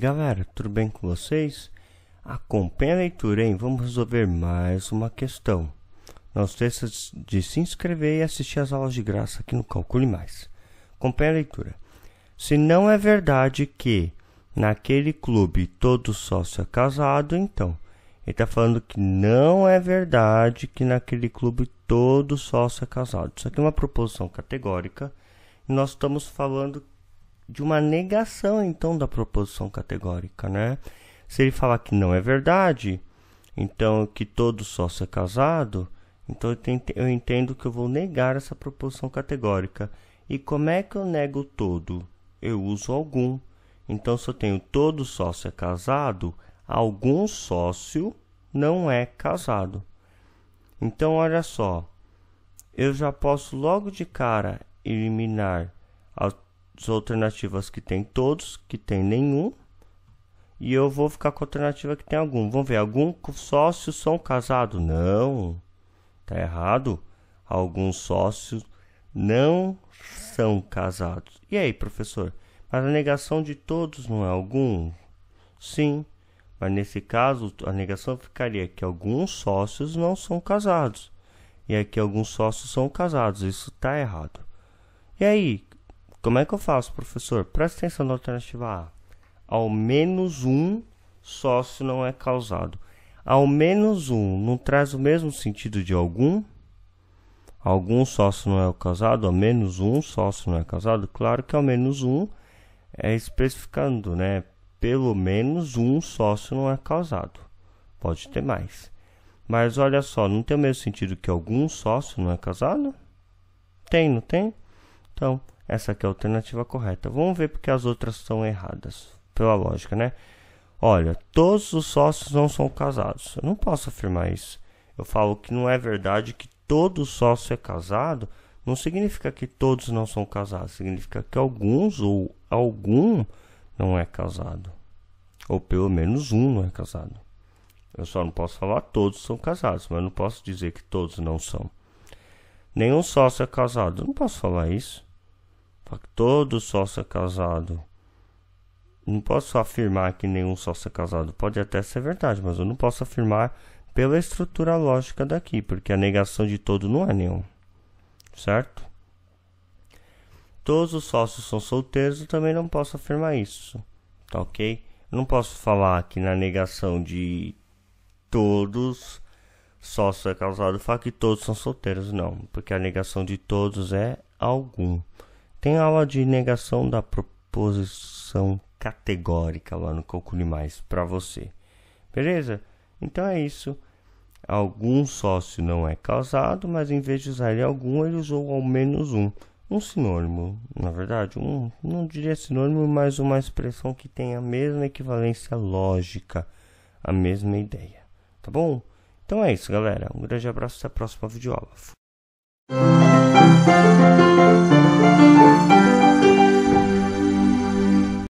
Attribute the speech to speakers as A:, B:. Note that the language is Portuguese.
A: galera, tudo bem com vocês? Acompanhe a leitura, hein? Vamos resolver mais uma questão. Não esqueça de se inscrever e assistir as aulas de graça aqui no Calcule Mais. Acompanhe a leitura. Se não é verdade que naquele clube todo sócio é casado, então. Ele está falando que não é verdade que naquele clube todo sócio é casado. Isso aqui é uma proposição categórica. E nós estamos falando de uma negação então da proposição categórica, né? Se ele falar que não é verdade, então que todo sócio é casado, então eu entendo que eu vou negar essa proposição categórica. E como é que eu nego todo? Eu uso algum. Então se eu tenho todo sócio é casado, algum sócio não é casado. Então olha só, eu já posso logo de cara eliminar a alternativas que tem todos, que tem nenhum. E eu vou ficar com a alternativa que tem algum. Vamos ver, algum sócio são casados? Não, tá errado. Alguns sócios não são casados. E aí, professor? Mas a negação de todos não é algum? Sim, mas nesse caso a negação ficaria que alguns sócios não são casados. E aqui alguns sócios são casados. Isso está errado. E aí, como é que eu faço, professor? Presta atenção na alternativa A. Ao menos um sócio não é causado. Ao menos um não traz o mesmo sentido de algum? Algum sócio não é causado? Ao menos um sócio não é causado? Claro que ao menos um é especificando, né? Pelo menos um sócio não é causado. Pode ter mais. Mas olha só, não tem o mesmo sentido que algum sócio não é casado? Tem, não tem? Então, essa aqui é a alternativa correta. Vamos ver porque as outras são erradas, pela lógica, né? Olha, todos os sócios não são casados. Eu não posso afirmar isso. Eu falo que não é verdade que todo sócio é casado. Não significa que todos não são casados. Significa que alguns ou algum não é casado. Ou pelo menos um não é casado. Eu só não posso falar todos são casados, mas não posso dizer que todos não são. Nenhum sócio é casado. Eu não posso falar isso para que todo sócio é casado. Não posso afirmar que nenhum sócio é casado pode até ser verdade, mas eu não posso afirmar pela estrutura lógica daqui, porque a negação de todo não é nenhum, certo? Todos os sócios são solteiros, eu também não posso afirmar isso, tá ok? Eu não posso falar que na negação de todos sócio é casado fala que todos são solteiros, não, porque a negação de todos é algum. Tem aula de negação da proposição categórica lá no Calcule Mais para você. Beleza? Então é isso. Algum sócio não é causado, mas em vez de usar ele algum, ele usou ao menos um. Um sinônimo, na verdade, um, não diria sinônimo, mas uma expressão que tem a mesma equivalência lógica, a mesma ideia. Tá bom? Então é isso, galera. Um grande abraço e até a próxima videoaula. thank you